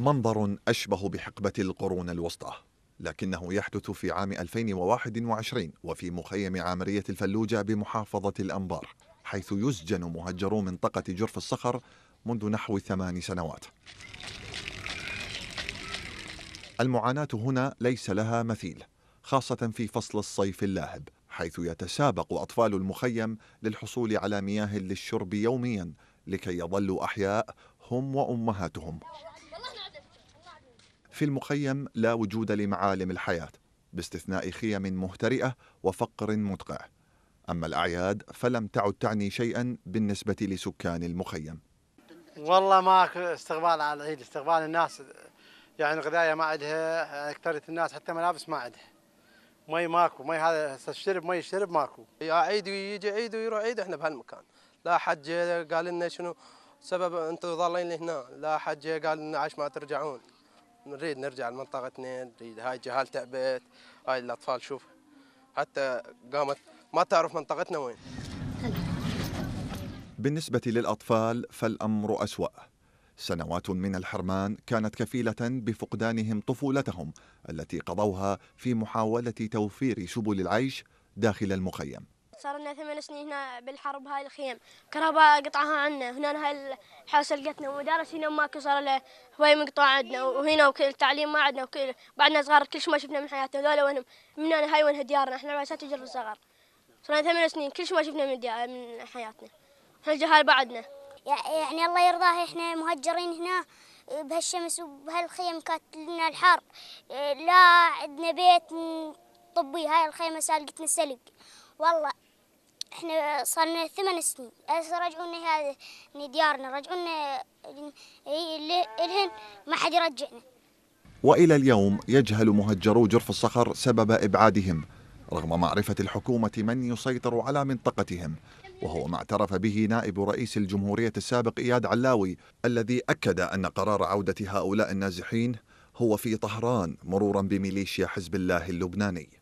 منظر أشبه بحقبة القرون الوسطى لكنه يحدث في عام 2021 وفي مخيم عامرية الفلوجة بمحافظة الأنبار حيث يسجن مهجرو منطقة جرف الصخر منذ نحو ثمان سنوات المعاناة هنا ليس لها مثيل خاصة في فصل الصيف اللاهب حيث يتسابق أطفال المخيم للحصول على مياه للشرب يوميا لكي يظلوا أحياء هم وأمهاتهم في المخيم لا وجود لمعالم الحياة باستثناء خيم مهترئة وفقر مدقع أما الأعياد فلم تعد تعني شيئا بالنسبة لسكان المخيم والله ما استقبال على العيد استقبال الناس يعني غذايا ما عندها أكثر الناس حتى ملابس ما عندها مي ماكو مي هذا الشرب مي الشرب ماكو يا عيد يجي عيد ويروح عيد احنا بهالمكان لا حد قال لنا شنو سبب انتم ضالين هنا لا حد قال لنا عاش ما ترجعون نريد نرجع لمنطقتنا نريد هاي جهال تعبت هاي الاطفال شوف حتى قامت ما تعرف منطقتنا وين بالنسبة للأطفال فالأمر أسوأ سنوات من الحرمان كانت كفيلة بفقدانهم طفولتهم التي قضوها في محاولة توفير سبل العيش داخل المخيم صار لنا ثمان سنين هنا بالحرب هاي الخيم كهرباء قطعها عنا هنا هاي الحوسه لقتنا ومدارس هنا ماكو صار له هواي مقطوع عندنا وهنا وكل التعليم ما عندنا وكل بعدنا صغار كل شيء ما شفنا من حياتنا هذول وينهم من هنا هاي وين ديارنا احنا العسات تجر صغار صار لنا ثمان سنين كل شيء ما شفنا من ديار من حياتنا احنا الجهال بعدنا يعني الله يرضاه احنا مهجرين هنا بهالشمس وبهالخيم كانت لنا الحر لا عندنا بيت طبي هاي الخيمة سالقتنا سلق والله احنا صار لنا ثمان سنين هسه رجعونا هذا ديارنا رجعونا إيه، الهن ما حد يرجعنا والى اليوم يجهل مهجرو جرف الصخر سبب ابعادهم رغم معرفه الحكومه من يسيطر على منطقتهم وهو ما اعترف به نائب رئيس الجمهوريه السابق اياد علاوي الذي اكد ان قرار عوده هؤلاء النازحين هو في طهران مرورا بميليشيا حزب الله اللبناني